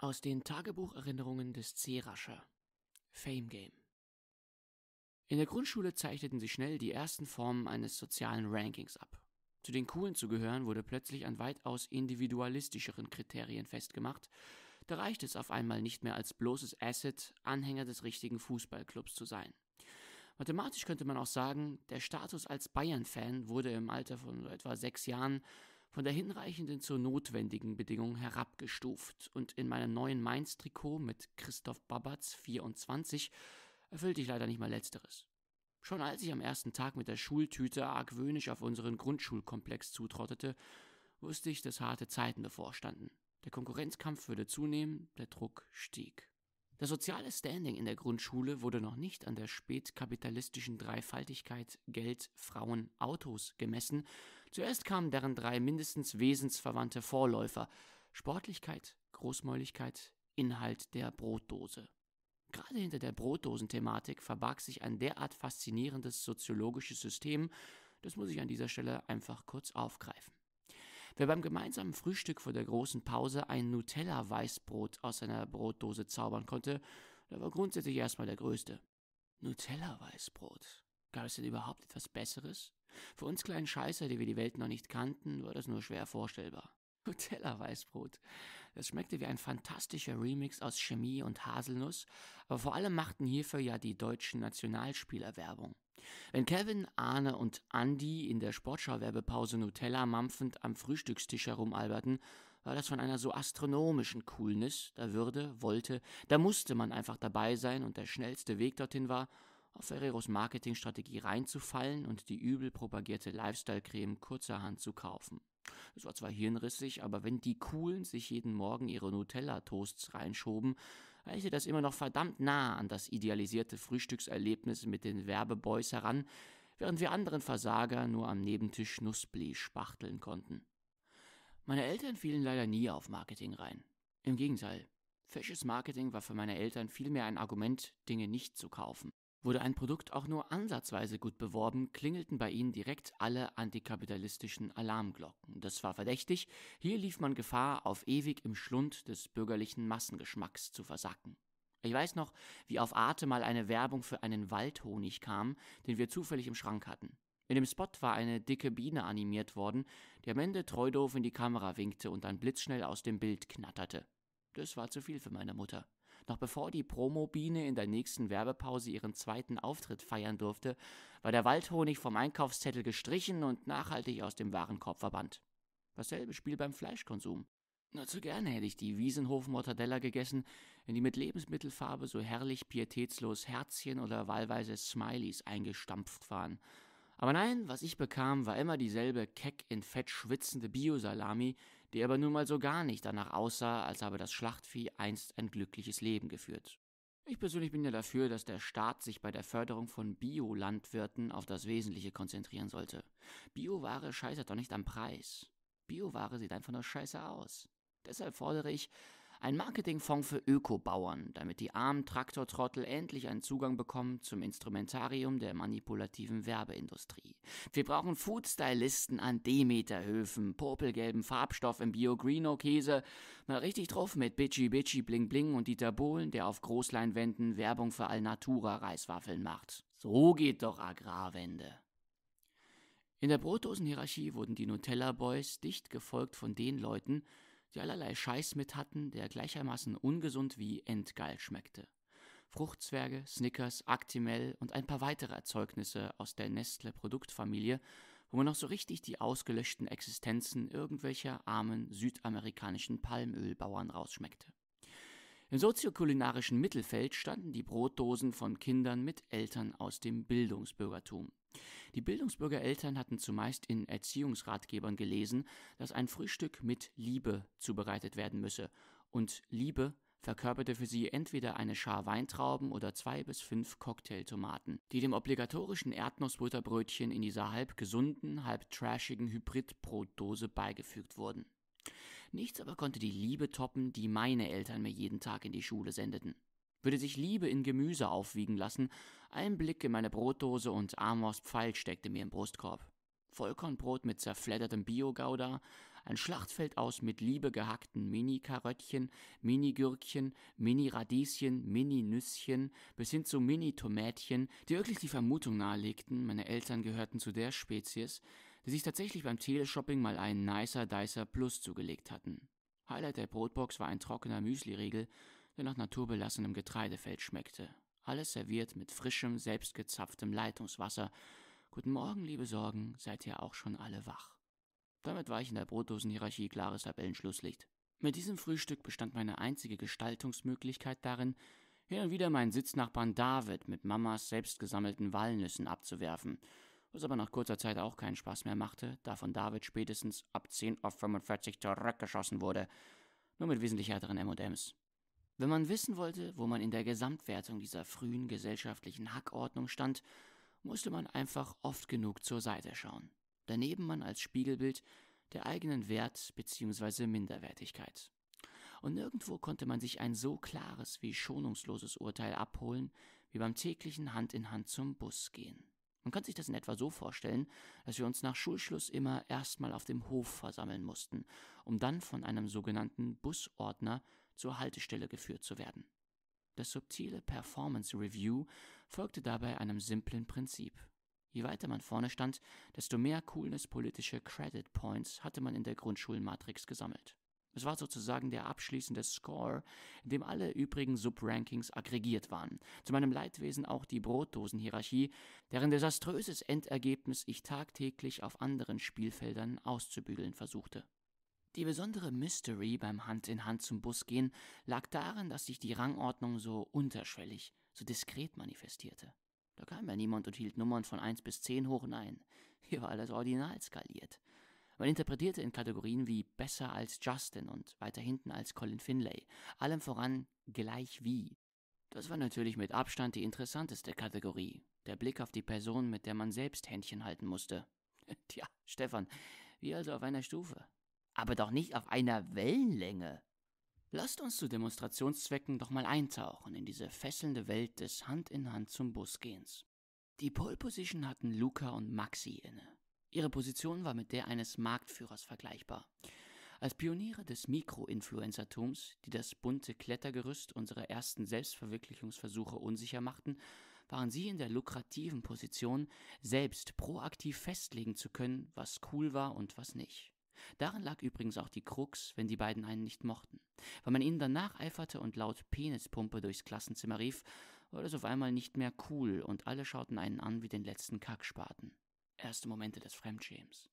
Aus den Tagebucherinnerungen des C. Rascher Fame Game In der Grundschule zeichneten sich schnell die ersten Formen eines sozialen Rankings ab. Zu den Coolen zu gehören wurde plötzlich an weitaus individualistischeren Kriterien festgemacht. Da reicht es auf einmal nicht mehr als bloßes Asset, Anhänger des richtigen Fußballclubs zu sein. Mathematisch könnte man auch sagen, der Status als Bayern-Fan wurde im Alter von etwa sechs Jahren von der hinreichenden zur notwendigen Bedingung herabgestuft und in meinem neuen Mainz-Trikot mit Christoph Babatz 24 erfüllte ich leider nicht mal letzteres. Schon als ich am ersten Tag mit der Schultüte argwöhnisch auf unseren Grundschulkomplex zutrottete, wusste ich, dass harte Zeiten bevorstanden. Der Konkurrenzkampf würde zunehmen, der Druck stieg. Das soziale Standing in der Grundschule wurde noch nicht an der spätkapitalistischen Dreifaltigkeit Geld, Frauen, Autos gemessen. Zuerst kamen deren drei mindestens wesensverwandte Vorläufer: Sportlichkeit, Großmäuligkeit, Inhalt der Brotdose. Gerade hinter der Brotdosenthematik verbarg sich ein derart faszinierendes soziologisches System, das muss ich an dieser Stelle einfach kurz aufgreifen. Wer beim gemeinsamen Frühstück vor der großen Pause ein Nutella-Weißbrot aus seiner Brotdose zaubern konnte, der war grundsätzlich erstmal der Größte. Nutella-Weißbrot. Gab es denn überhaupt etwas Besseres? Für uns kleinen Scheißer, die wir die Welt noch nicht kannten, war das nur schwer vorstellbar. Nutella Weißbrot. Es schmeckte wie ein fantastischer Remix aus Chemie und Haselnuss, aber vor allem machten hierfür ja die deutschen Nationalspieler Werbung. Wenn Kevin, Arne und Andy in der Sportschau-Werbepause Nutella mampfend am Frühstückstisch herumalberten, war das von einer so astronomischen Coolness, da würde, wollte, da musste man einfach dabei sein und der schnellste Weg dorthin war, auf Ferreros Marketingstrategie reinzufallen und die übel propagierte Lifestyle-Creme kurzerhand zu kaufen. Es war zwar hirnrissig, aber wenn die Coolen sich jeden Morgen ihre Nutella-Toasts reinschoben, reichte das immer noch verdammt nah an das idealisierte Frühstückserlebnis mit den Werbeboys heran, während wir anderen Versager nur am Nebentisch Nussblee spachteln konnten. Meine Eltern fielen leider nie auf Marketing rein. Im Gegenteil, fesches Marketing war für meine Eltern vielmehr ein Argument, Dinge nicht zu kaufen. Wurde ein Produkt auch nur ansatzweise gut beworben, klingelten bei ihnen direkt alle antikapitalistischen Alarmglocken. Das war verdächtig, hier lief man Gefahr, auf ewig im Schlund des bürgerlichen Massengeschmacks zu versacken. Ich weiß noch, wie auf Arte mal eine Werbung für einen Waldhonig kam, den wir zufällig im Schrank hatten. In dem Spot war eine dicke Biene animiert worden, die am Ende treudoof in die Kamera winkte und dann blitzschnell aus dem Bild knatterte. Das war zu viel für meine Mutter. Noch bevor die Promobiene in der nächsten Werbepause ihren zweiten Auftritt feiern durfte, war der Waldhonig vom Einkaufszettel gestrichen und nachhaltig aus dem Warenkorb verbannt. Dasselbe Spiel beim Fleischkonsum. Nur zu gerne hätte ich die Wiesenhof-Mortadella gegessen, in die mit Lebensmittelfarbe so herrlich pietätslos Herzchen oder wahlweise Smileys eingestampft waren – aber nein, was ich bekam, war immer dieselbe keck in Fett schwitzende Biosalami, die aber nun mal so gar nicht danach aussah, als habe das Schlachtvieh einst ein glückliches Leben geführt. Ich persönlich bin ja dafür, dass der Staat sich bei der Förderung von Biolandwirten auf das Wesentliche konzentrieren sollte. Bioware scheißert doch nicht am Preis. Bioware sieht einfach nur scheiße aus. Deshalb fordere ich, ein Marketingfonds für Ökobauern, damit die armen Traktortrottel endlich einen Zugang bekommen zum Instrumentarium der manipulativen Werbeindustrie. Wir brauchen Foodstylisten an Demeterhöfen, purpelgelben Farbstoff im Bio-Greeno-Käse, mal richtig drauf mit Bitchy Bitchy Bling Bling und Dieter Bohlen, der auf Großleinwänden Werbung für Alnatura-Reiswaffeln macht. So geht doch Agrarwende. In der Brotdosenhierarchie wurden die Nutella Boys dicht gefolgt von den Leuten, die allerlei Scheiß mit hatten, der gleichermaßen ungesund wie entgeil schmeckte. Fruchtzwerge, Snickers, Actimel und ein paar weitere Erzeugnisse aus der Nestle Produktfamilie, wo man noch so richtig die ausgelöschten Existenzen irgendwelcher armen südamerikanischen Palmölbauern rausschmeckte. Im soziokulinarischen Mittelfeld standen die Brotdosen von Kindern mit Eltern aus dem Bildungsbürgertum. Die Bildungsbürgereltern hatten zumeist in Erziehungsratgebern gelesen, dass ein Frühstück mit Liebe zubereitet werden müsse, und Liebe verkörperte für sie entweder eine Schar Weintrauben oder zwei bis fünf Cocktailtomaten, die dem obligatorischen Erdnussbutterbrötchen in dieser halb gesunden, halb trashigen Hybridbrotdose beigefügt wurden. Nichts aber konnte die Liebe toppen, die meine Eltern mir jeden Tag in die Schule sendeten würde sich Liebe in Gemüse aufwiegen lassen, ein Blick in meine Brotdose und Amors Pfeil steckte mir im Brustkorb. Vollkornbrot mit zerfleddertem Biogouda, ein Schlachtfeld aus mit Liebe gehackten Mini-Karöttchen, Mini-Gürkchen, Mini-Radieschen, Mini-Nüsschen bis hin zu Mini-Tomätchen, die wirklich die Vermutung nahelegten, meine Eltern gehörten zu der Spezies, die sich tatsächlich beim Teleshopping mal einen Nicer Dicer Plus zugelegt hatten. Highlight der Brotbox war ein trockener Müsliriegel der nach naturbelassenem Getreidefeld schmeckte. Alles serviert mit frischem, selbstgezapftem Leitungswasser. Guten Morgen, liebe Sorgen, seid ihr auch schon alle wach. Damit war ich in der Brotdosenhierarchie klares Tabellenschlusslicht. Mit diesem Frühstück bestand meine einzige Gestaltungsmöglichkeit darin, hin und wieder meinen Sitznachbarn David mit Mamas selbstgesammelten Walnüssen abzuwerfen, was aber nach kurzer Zeit auch keinen Spaß mehr machte, da von David spätestens ab 10.45 Uhr zurückgeschossen wurde, nur mit wesentlich härteren M&Ms. Wenn man wissen wollte, wo man in der Gesamtwertung dieser frühen gesellschaftlichen Hackordnung stand, musste man einfach oft genug zur Seite schauen. Daneben man als Spiegelbild der eigenen Wert- bzw. Minderwertigkeit. Und nirgendwo konnte man sich ein so klares wie schonungsloses Urteil abholen, wie beim täglichen Hand in Hand zum Bus gehen. Man kann sich das in etwa so vorstellen, dass wir uns nach Schulschluss immer erstmal auf dem Hof versammeln mussten, um dann von einem sogenannten Busordner zur Haltestelle geführt zu werden. Das subtile Performance Review folgte dabei einem simplen Prinzip. Je weiter man vorne stand, desto mehr Coolness politische Credit Points hatte man in der Grundschulmatrix gesammelt. Es war sozusagen der abschließende Score, in dem alle übrigen Subrankings aggregiert waren. Zu meinem Leidwesen auch die Brotdosenhierarchie, deren desaströses Endergebnis ich tagtäglich auf anderen Spielfeldern auszubügeln versuchte. Die besondere Mystery beim Hand in Hand zum Bus gehen lag darin, dass sich die Rangordnung so unterschwellig, so diskret manifestierte. Da kam ja niemand und hielt Nummern von 1 bis 10 hoch, nein, hier war alles ordinal skaliert. Man interpretierte in Kategorien wie besser als Justin und weiter hinten als Colin Finlay, allem voran gleich wie. Das war natürlich mit Abstand die interessanteste Kategorie, der Blick auf die Person, mit der man selbst Händchen halten musste. Tja, Stefan, wie also auf einer Stufe aber doch nicht auf einer Wellenlänge. Lasst uns zu Demonstrationszwecken doch mal eintauchen in diese fesselnde Welt des Hand in Hand zum Busgehens. Die Pole Position hatten Luca und Maxi inne. Ihre Position war mit der eines Marktführers vergleichbar. Als Pioniere des Mikroinfluencertums, die das bunte Klettergerüst unserer ersten Selbstverwirklichungsversuche unsicher machten, waren sie in der lukrativen Position, selbst proaktiv festlegen zu können, was cool war und was nicht. Darin lag übrigens auch die Krux, wenn die beiden einen nicht mochten. Wenn man ihnen danach eiferte und laut Penispumpe durchs Klassenzimmer rief, wurde es auf einmal nicht mehr cool und alle schauten einen an wie den letzten Kackspaten. Erste Momente des Fremdschäms.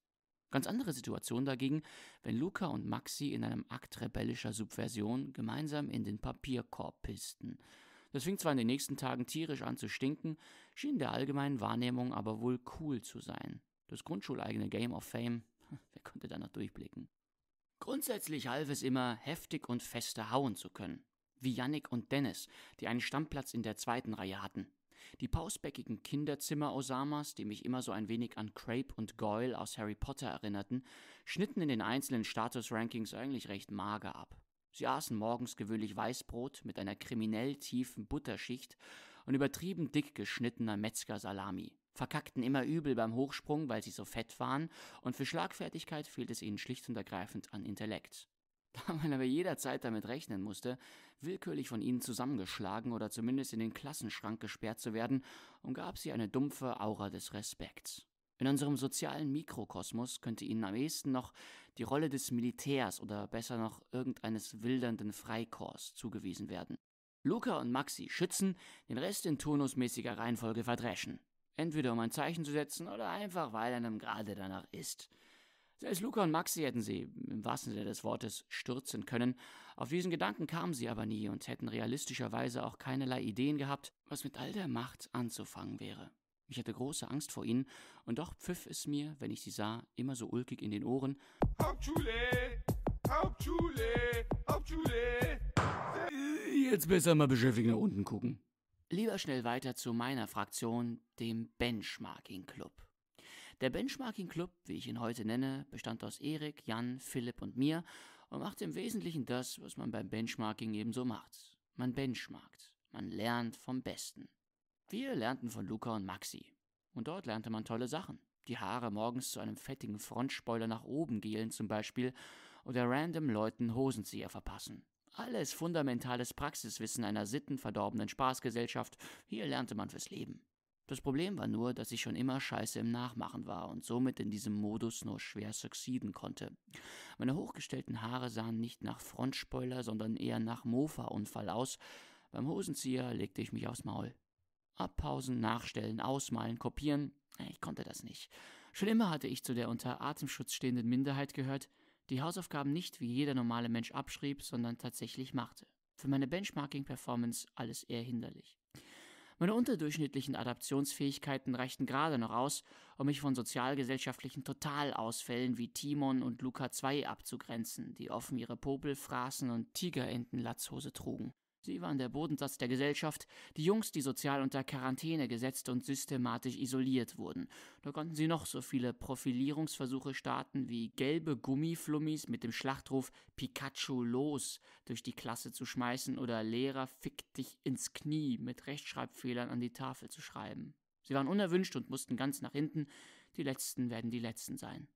Ganz andere Situation dagegen, wenn Luca und Maxi in einem Akt rebellischer Subversion gemeinsam in den Papierkorb pisten. Das fing zwar in den nächsten Tagen tierisch an zu stinken, schien der allgemeinen Wahrnehmung aber wohl cool zu sein. Das grundschuleigene Game of Fame Wer konnte da noch durchblicken? Grundsätzlich half es immer, heftig und fester hauen zu können. Wie Yannick und Dennis, die einen Stammplatz in der zweiten Reihe hatten. Die pausbäckigen Kinderzimmer Osamas, die mich immer so ein wenig an Crape und Goyle aus Harry Potter erinnerten, schnitten in den einzelnen Status-Rankings eigentlich recht mager ab. Sie aßen morgens gewöhnlich Weißbrot mit einer kriminell tiefen Butterschicht und übertrieben dick geschnittener Metzgersalami verkackten immer übel beim Hochsprung, weil sie so fett waren, und für Schlagfertigkeit fehlt es ihnen schlicht und ergreifend an Intellekt. Da man aber jederzeit damit rechnen musste, willkürlich von ihnen zusammengeschlagen oder zumindest in den Klassenschrank gesperrt zu werden, umgab sie eine dumpfe Aura des Respekts. In unserem sozialen Mikrokosmos könnte ihnen am ehesten noch die Rolle des Militärs oder besser noch irgendeines wildernden Freikorps zugewiesen werden. Luca und Maxi schützen, den Rest in turnusmäßiger Reihenfolge verdreschen. Entweder um ein Zeichen zu setzen oder einfach, weil einem gerade danach ist. Selbst Luca und Maxi hätten sie, im wahrsten Sinne des Wortes, stürzen können. Auf diesen Gedanken kamen sie aber nie und hätten realistischerweise auch keinerlei Ideen gehabt, was mit all der Macht anzufangen wäre. Ich hatte große Angst vor ihnen und doch pfiff es mir, wenn ich sie sah, immer so ulkig in den Ohren. Hauptschule! Hauptschule! Hauptschule! Jetzt besser mal beschäftigt nach unten gucken. Lieber schnell weiter zu meiner Fraktion, dem Benchmarking Club. Der Benchmarking Club, wie ich ihn heute nenne, bestand aus Erik, Jan, Philipp und mir und macht im Wesentlichen das, was man beim Benchmarking ebenso macht. Man benchmarkt, man lernt vom Besten. Wir lernten von Luca und Maxi. Und dort lernte man tolle Sachen. Die Haare morgens zu einem fettigen Frontspoiler nach oben gelen zum Beispiel oder random Leuten Hosenzieher verpassen. Alles fundamentales Praxiswissen einer sittenverdorbenen Spaßgesellschaft, hier lernte man fürs Leben. Das Problem war nur, dass ich schon immer scheiße im Nachmachen war und somit in diesem Modus nur schwer succeeden konnte. Meine hochgestellten Haare sahen nicht nach Frontspoiler, sondern eher nach Mofa-Unfall aus. Beim Hosenzieher legte ich mich aufs Maul. Abpausen, nachstellen, ausmalen, kopieren, ich konnte das nicht. Schon immer hatte ich zu der unter Atemschutz stehenden Minderheit gehört, die Hausaufgaben nicht wie jeder normale Mensch abschrieb, sondern tatsächlich machte. Für meine Benchmarking-Performance alles eher hinderlich. Meine unterdurchschnittlichen Adaptionsfähigkeiten reichten gerade noch aus, um mich von sozialgesellschaftlichen Totalausfällen wie Timon und Luca II abzugrenzen, die offen ihre Popel fraßen und Tigerentenlatzhose trugen. Sie waren der Bodensatz der Gesellschaft, die Jungs, die sozial unter Quarantäne gesetzt und systematisch isoliert wurden. Da konnten sie noch so viele Profilierungsversuche starten, wie gelbe Gummiflummis mit dem Schlachtruf Pikachu los durch die Klasse zu schmeißen oder Lehrer fick dich ins Knie mit Rechtschreibfehlern an die Tafel zu schreiben. Sie waren unerwünscht und mussten ganz nach hinten. Die Letzten werden die Letzten sein.